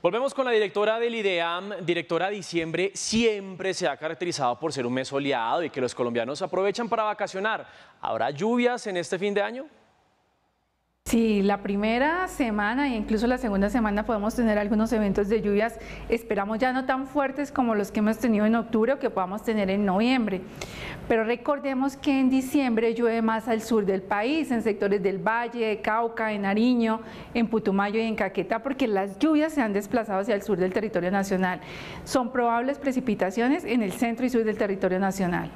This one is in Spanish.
Volvemos con la directora del IDEAM. Directora, diciembre siempre se ha caracterizado por ser un mes soleado y que los colombianos aprovechan para vacacionar. ¿Habrá lluvias en este fin de año? Sí, la primera semana e incluso la segunda semana podemos tener algunos eventos de lluvias, esperamos ya no tan fuertes como los que hemos tenido en octubre o que podamos tener en noviembre. Pero recordemos que en diciembre llueve más al sur del país, en sectores del Valle, de Cauca, en Nariño, en Putumayo y en Caquetá, porque las lluvias se han desplazado hacia el sur del territorio nacional. Son probables precipitaciones en el centro y sur del territorio nacional.